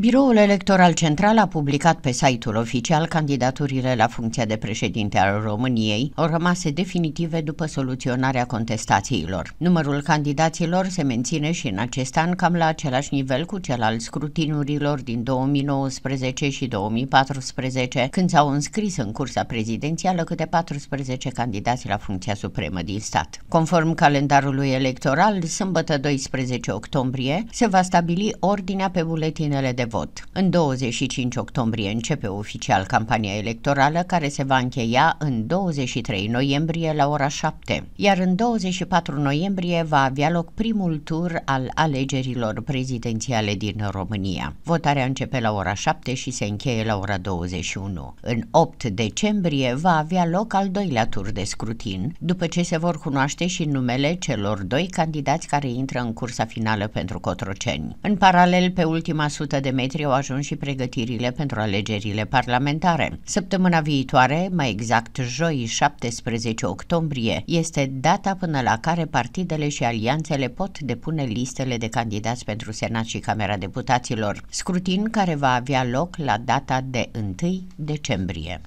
Biroul Electoral Central a publicat pe site-ul oficial candidaturile la funcția de președinte al României, au rămase definitive după soluționarea contestațiilor. Numărul candidaților se menține și în acest an cam la același nivel cu cel al scrutinurilor din 2019 și 2014, când s-au înscris în cursa prezidențială câte 14 candidați la funcția supremă din stat. Conform calendarului electoral, sâmbătă 12 octombrie se va stabili ordinea pe buletinele de vot. În 25 octombrie începe oficial campania electorală care se va încheia în 23 noiembrie la ora 7, iar în 24 noiembrie va avea loc primul tur al alegerilor prezidențiale din România. Votarea începe la ora 7 și se încheie la ora 21. În 8 decembrie va avea loc al doilea tur de scrutin, după ce se vor cunoaște și numele celor doi candidați care intră în cursa finală pentru Cotroceni. În paralel, pe ultima sută de metri au ajuns și pregătirile pentru alegerile parlamentare. Săptămâna viitoare, mai exact joi 17 octombrie, este data până la care partidele și alianțele pot depune listele de candidați pentru Senat și Camera Deputaților, scrutin care va avea loc la data de 1 decembrie.